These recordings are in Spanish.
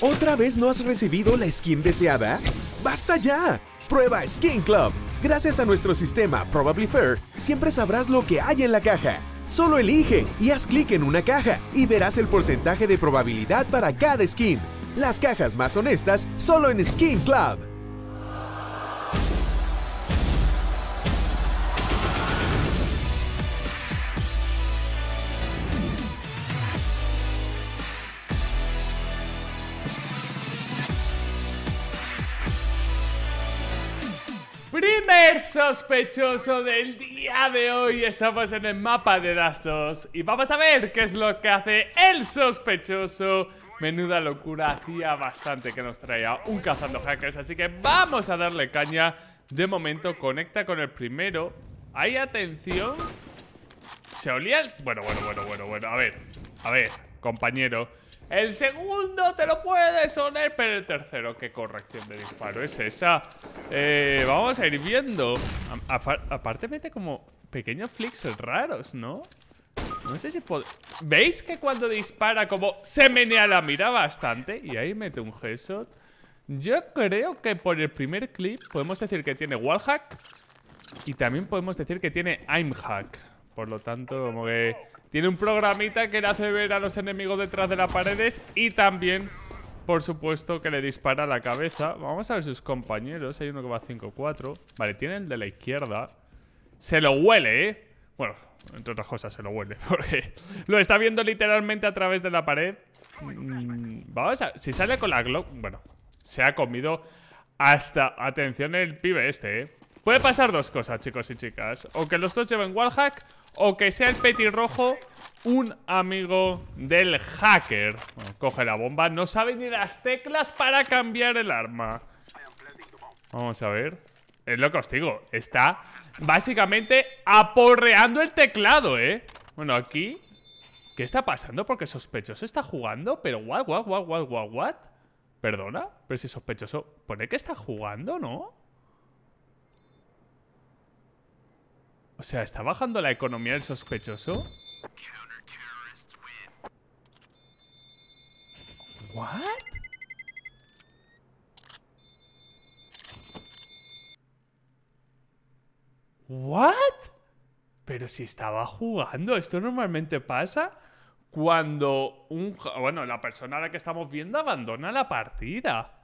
¿Otra vez no has recibido la skin deseada? ¡Basta ya! Prueba Skin Club. Gracias a nuestro sistema Probably Fair, siempre sabrás lo que hay en la caja. Solo elige y haz clic en una caja y verás el porcentaje de probabilidad para cada skin. Las cajas más honestas solo en Skin Club. primer sospechoso del día de hoy Estamos en el mapa de Dastos Y vamos a ver qué es lo que hace el sospechoso Menuda locura, hacía bastante que nos traía un cazando hackers Así que vamos a darle caña De momento conecta con el primero Hay atención Se olía el... Bueno, bueno, bueno, bueno, bueno A ver, a ver, compañero el segundo te lo puedes sonar, pero el tercero, qué corrección de disparo es esa. Eh, vamos a ir viendo. aparte mete como pequeños flicks raros, ¿no? No sé si puedo... ¿Veis que cuando dispara como se menea la mira bastante? Y ahí mete un headshot. Yo creo que por el primer clip podemos decir que tiene wallhack. Y también podemos decir que tiene aimhack. Por lo tanto, como que... Tiene un programita que le hace ver a los enemigos detrás de las paredes y también, por supuesto, que le dispara a la cabeza. Vamos a ver sus compañeros. Hay uno que va 5-4. Vale, tiene el de la izquierda. Se lo huele, ¿eh? Bueno, entre otras cosas se lo huele porque lo está viendo literalmente a través de la pared. Mm, vamos a... Si sale con la Glock... Bueno, se ha comido hasta... Atención el pibe este, ¿eh? Puede pasar dos cosas, chicos y chicas. O que los dos lleven wallhack o que sea el petirrojo un amigo del hacker. coge la bomba, no sabe ni las teclas para cambiar el arma. Vamos a ver. Es lo que os digo, está básicamente aporreando el teclado, ¿eh? Bueno, aquí... ¿Qué está pasando? Porque sospechoso está jugando, pero what, what, what, what, what, what? ¿Perdona? Pero si sospechoso... Pone que está jugando, ¿no? O sea, ¿está bajando la economía del sospechoso? ¿What? ¿What? Pero si estaba jugando, esto normalmente pasa cuando un, bueno, la persona a la que estamos viendo abandona la partida.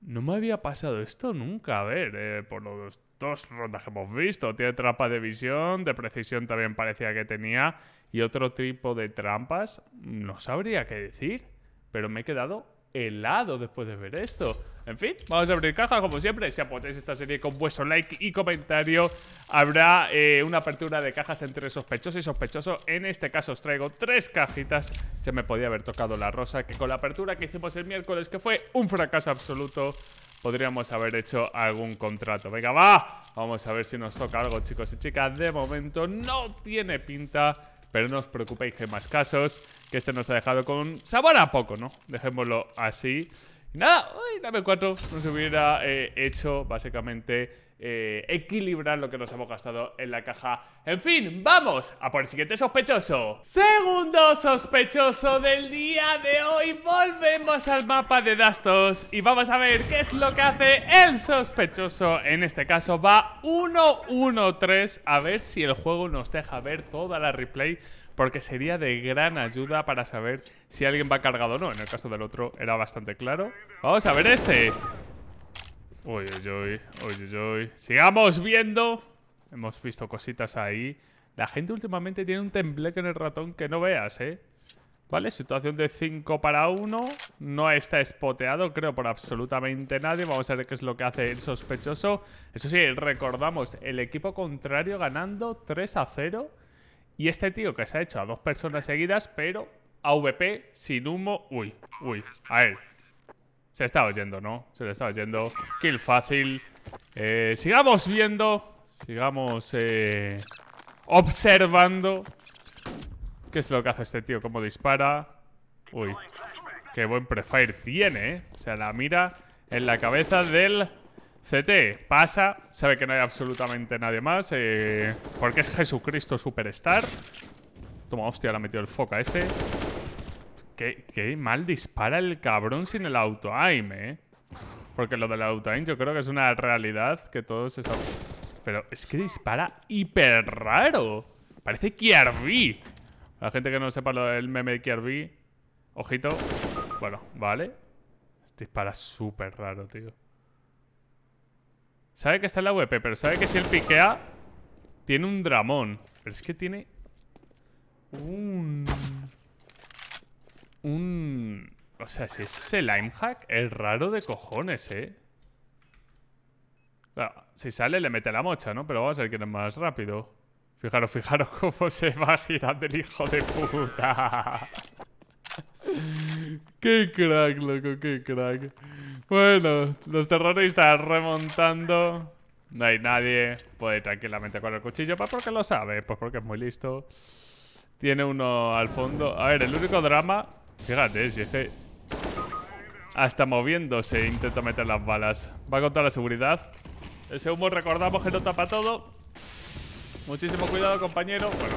No me había pasado esto nunca, a ver, eh, por los dos rondas que hemos visto. Tiene trampa de visión, de precisión también parecía que tenía, y otro tipo de trampas. No sabría qué decir, pero me he quedado helado después de ver esto. En fin, vamos a abrir caja como siempre. Si apoyáis esta serie con vuestro like y comentario, habrá eh, una apertura de cajas entre sospechoso y sospechoso. En este caso os traigo tres cajitas. Se me podía haber tocado la rosa, que con la apertura que hicimos el miércoles, que fue un fracaso absoluto, podríamos haber hecho algún contrato. Venga, va. Vamos a ver si nos toca algo, chicos y chicas. De momento no tiene pinta, pero no os preocupéis que más casos, que este nos ha dejado con sabor a poco, ¿no? Dejémoslo así. nada, uy, cuatro. 4 nos hubiera eh, hecho básicamente eh, equilibrar lo que nos hemos gastado en la caja. En fin, vamos a por el siguiente sospechoso. Segundo sospechoso del día de hoy. Volvemos al mapa de Dastos y vamos a ver qué es lo que hace el sospechoso. En este caso va 1-1-3. A ver si el juego nos deja ver toda la replay porque sería de gran ayuda para saber si alguien va cargado o no. En el caso del otro era bastante claro. Vamos a ver este. Uy, uy, uy, uy, Sigamos viendo. Hemos visto cositas ahí. La gente últimamente tiene un tembleque en el ratón que no veas, ¿eh? Vale, situación de 5 para 1. No está espoteado, creo, por absolutamente nadie. Vamos a ver qué es lo que hace el sospechoso. Eso sí, recordamos, el equipo contrario ganando 3 a 0. Y este tío que se ha hecho a dos personas seguidas, pero AVP sin humo. Uy, uy, a él. Se estaba yendo, ¿no? Se le estaba yendo. Kill fácil. Eh, sigamos viendo. Sigamos eh, observando. ¿Qué es lo que hace este tío? ¿Cómo dispara? Uy. Qué buen prefire tiene, ¿eh? O sea, la mira en la cabeza del CT. Pasa. Sabe que no hay absolutamente nadie más. Eh, porque es Jesucristo Superstar. Toma, hostia, le ha metido el foca este qué, mal dispara el cabrón sin el auto aim, eh. Porque lo del auto aim yo creo que es una realidad que todos estamos... Pero es que dispara hiper raro. Parece Kirby. La gente que no sepa lo del meme de Kirby. Ojito. Bueno, vale. Dispara súper raro, tío. Sabe que está en la WP, pero sabe que si él piquea... Tiene un dramón. Pero es que tiene... Un un... O sea, si es el Limehack, hack, es raro de cojones, ¿eh? si sale le mete la mocha, ¿no? Pero vamos a ver quién es más rápido. Fijaros, fijaros cómo se va girando el hijo de puta. qué crack, loco, qué crack. Bueno, los terroristas remontando. No hay nadie. Puede tranquilamente con el cuchillo. ¿Para por qué lo sabe? Pues porque es muy listo. Tiene uno al fondo. A ver, el único drama Fíjate, si es que... Hasta moviéndose intenta meter las balas. Va contra la seguridad. Ese humo recordamos que no tapa todo. Muchísimo cuidado, compañero. Bueno,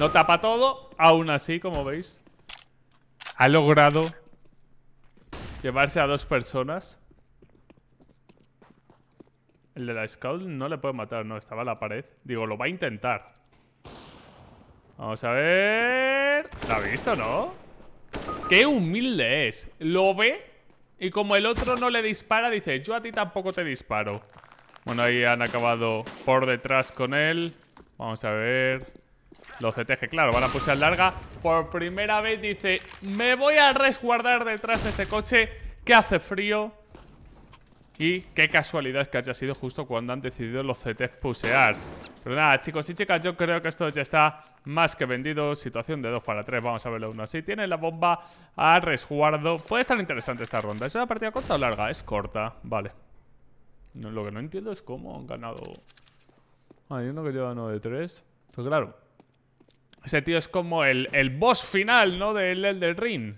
no tapa todo. Aún así, como veis, ha logrado llevarse a dos personas. El de la scout no le puede matar, no, estaba a la pared. Digo, lo va a intentar. Vamos a ver... ¿La ha visto, no? Qué humilde es. Lo ve y como el otro no le dispara, dice, yo a ti tampoco te disparo. Bueno, ahí han acabado por detrás con él. Vamos a ver. Los CTG, claro, van a pusear larga. Por primera vez dice, me voy a resguardar detrás de ese coche que hace frío. Y qué casualidad que haya sido justo cuando han decidido los CTs pusear. Pero nada, chicos y chicas, yo creo que esto ya está más que vendido. Situación de 2 para 3, vamos a verlo uno así. Tiene la bomba a resguardo. Puede estar interesante esta ronda. ¿Es una partida corta o larga? Es corta, vale. lo que no entiendo es cómo han ganado... Ah, hay uno que lleva 9 de 3. Pues claro. Ese tío es como el, boss final, ¿no? Del del Ring.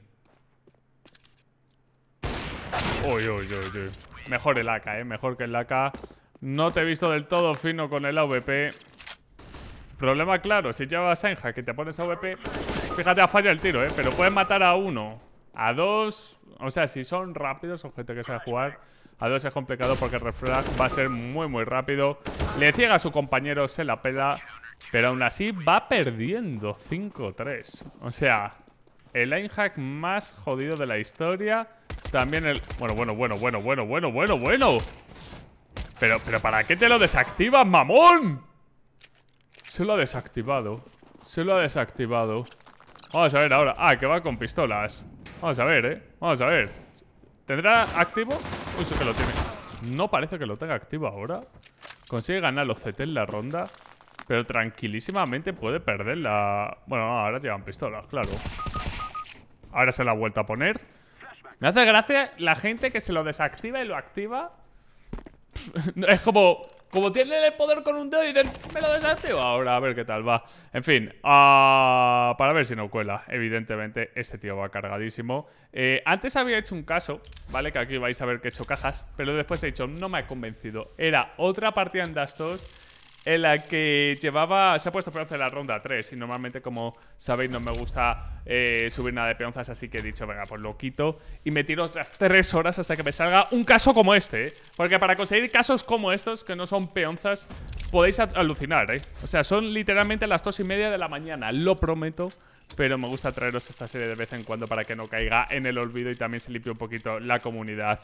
Mejor el AK, ¿eh? Mejor que el AK. No te he visto del todo fino con el AVP. Problema claro, si llevas Enja que te pones a VP, fíjate, a falla el tiro, ¿eh? Pero puedes matar a uno, a dos... O sea, si son rápidos, o gente que sabe jugar, a dos es complicado porque el va a ser muy, muy rápido. Le ciega a su compañero, se la pela, pero aún así va perdiendo 5-3. O sea, el Einhack más jodido de la historia. También el... Bueno, bueno, bueno, bueno, bueno, bueno, bueno, bueno. Pero, pero ¿para qué te lo desactivas, mamón? Se lo ha desactivado Se lo ha desactivado Vamos a ver ahora Ah, que va con pistolas Vamos a ver, eh Vamos a ver ¿Tendrá activo? Uy, que lo tiene No parece que lo tenga activo ahora Consigue ganar los CT en la ronda Pero tranquilísimamente puede perder la... Bueno, ahora llevan pistolas, claro Ahora se la ha vuelto a poner Me hace gracia la gente que se lo desactiva y lo activa es como como tiene el poder con un dedo y dicen, me lo desactivo ahora, a ver qué tal va. En fin, ah, para ver si no cuela. Evidentemente, este tío va cargadísimo. Eh, antes había hecho un caso, ¿vale? Que aquí vais a ver que he hecho cajas, pero después he dicho, no me he convencido. Era otra partida en Dastos en la que llevaba. Se ha puesto peonza en la ronda 3. Y normalmente, como sabéis, no me gusta eh, subir nada de peonzas. Así que he dicho, venga, pues lo quito. Y me tiro otras 3 horas hasta que me salga un caso como este. ¿eh? Porque para conseguir casos como estos, que no son peonzas, podéis alucinar, ¿eh? O sea, son literalmente las 2 y media de la mañana. Lo prometo. Pero me gusta traeros esta serie de vez en cuando para que no caiga en el olvido y también se limpie un poquito la comunidad.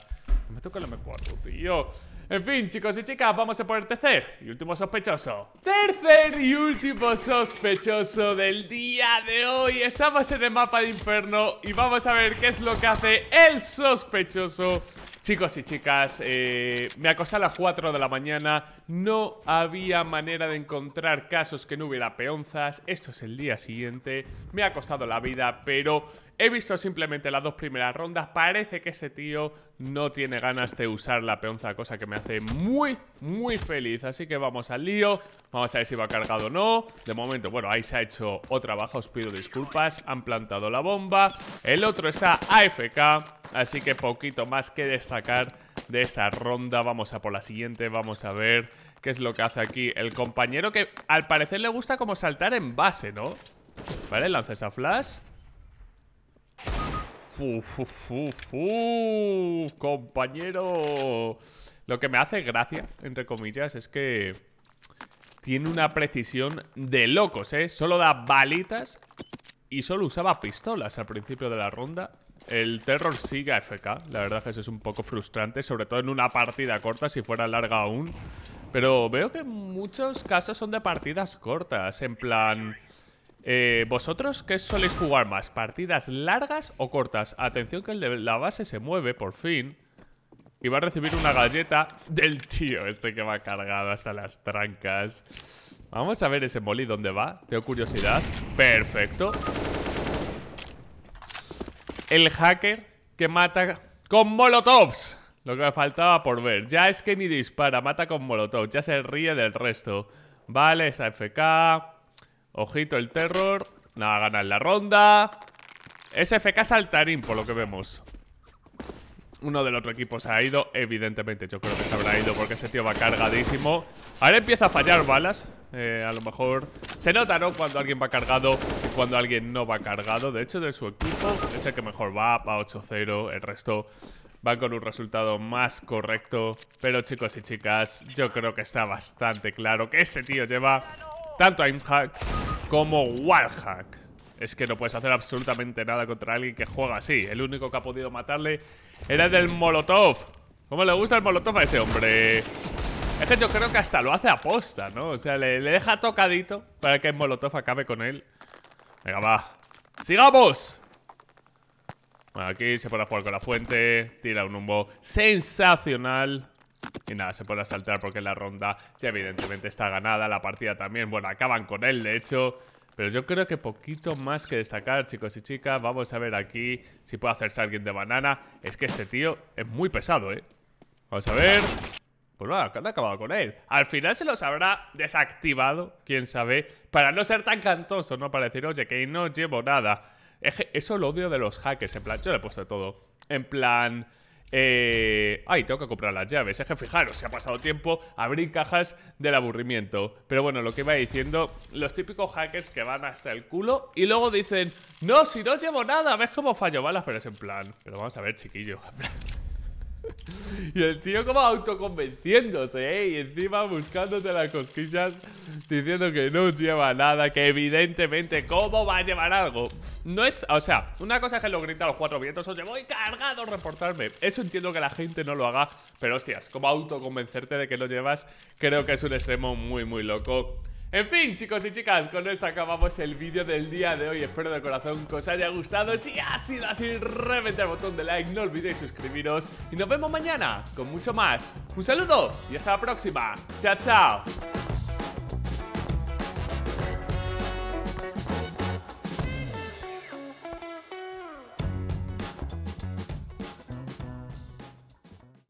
Me toca el M4, tío. En fin, chicos y chicas, vamos a por tercer y último sospechoso. Tercer y último sospechoso del día de hoy. Estamos en el mapa de inferno y vamos a ver qué es lo que hace el sospechoso Chicos y chicas, eh, me acosté a las 4 de la mañana, no había manera de encontrar casos que no hubiera peonzas, esto es el día siguiente, me ha costado la vida, pero He visto simplemente las dos primeras rondas. Parece que ese tío no tiene ganas de usar la peonza, cosa que me hace muy, muy feliz. Así que vamos al lío. Vamos a ver si va cargado o no. De momento, bueno, ahí se ha hecho otra baja. Os pido disculpas. Han plantado la bomba. El otro está AFK. Así que poquito más que destacar de esta ronda. Vamos a por la siguiente. Vamos a ver qué es lo que hace aquí el compañero que al parecer le gusta como saltar en base, ¿no? Vale, lanza esa flash. Uf, compañero. Lo que me hace gracia, entre comillas, es que tiene una precisión de locos, ¿eh? Solo da balitas y solo usaba pistolas al principio de la ronda. El Terror sigue FK. La verdad es que eso es un poco frustrante, sobre todo en una partida corta, si fuera larga aún. Pero veo que muchos casos son de partidas cortas, en plan... Eh, ¿Vosotros qué soléis jugar más? ¿Partidas largas o cortas? Atención que la base se mueve, por fin. Y va a recibir una galleta del tío este que va cargado hasta las trancas. Vamos a ver ese molí dónde va. Tengo curiosidad. Perfecto. El hacker que mata con molotovs. Lo que me faltaba por ver. Ya es que ni dispara, mata con molotovs Ya se ríe del resto. Vale, esa FK... Ojito el terror. Nada, ganar la ronda. SFK Saltarín, por lo que vemos. Uno del otro equipo se ha ido, evidentemente. Yo creo que se habrá ido porque ese tío va cargadísimo. Ahora empieza a fallar balas. Eh, a lo mejor se nota, ¿no? Cuando alguien va cargado y cuando alguien no va cargado. De hecho, de su equipo es el que mejor va, va 8-0. El resto va con un resultado más correcto. Pero chicos y chicas, yo creo que está bastante claro que ese tío lleva tanto aimhack como wallhack. Es que no puedes hacer absolutamente nada contra alguien que juega así. El único que ha podido matarle era el del Molotov. ¿Cómo le gusta el Molotov a ese hombre? Es que yo creo que hasta lo hace a posta, ¿no? O sea, le, deja tocadito para que el Molotov acabe con él. Venga, va. ¡Sigamos! Bueno, aquí se pone a jugar con la fuente. Tira un humbo sensacional. Y nada, se puede a saltar porque la ronda ya evidentemente está ganada, la partida también, bueno, acaban con él de hecho. Pero yo creo que poquito más que destacar, chicos y chicas. Vamos a ver aquí si puede hacerse alguien de banana. Es que este tío es muy pesado, ¿eh? Vamos a ver. Pues nada, han acabado con él. Al final se los habrá desactivado, quién sabe, para no ser tan cantoso, ¿no? Para decir, oye, que no llevo nada. Es eso lo odio de los hackers, en plan, yo le he puesto todo. En plan, eh, ay, tengo que comprar las llaves. Es que fijaros, se ha pasado tiempo abrir cajas del aburrimiento. Pero bueno, lo que iba diciendo, los típicos hackers que van hasta el culo y luego dicen, no, si no llevo nada, ves cómo fallo balas, pero es en plan. Pero vamos a ver, chiquillo. Y el tío como autoconvenciéndose, ¿eh? Y encima buscándote las cosquillas diciendo que no lleva nada, que evidentemente, ¿cómo va a llevar algo? No es, o sea, una cosa es que lo grita a los cuatro vientos, oye, voy cargado, reportarme. Eso entiendo que la gente no lo haga, pero hostias, como autoconvencerte de que lo llevas, creo que es un extremo muy, muy loco. En fin, chicos y chicas, con esto acabamos el vídeo del día de hoy. Espero de corazón que os haya gustado. Si ha sido así, reventad el botón de like, no olvidéis suscribiros. Y nos vemos mañana con mucho más. Un saludo y hasta la próxima. Chao, chao.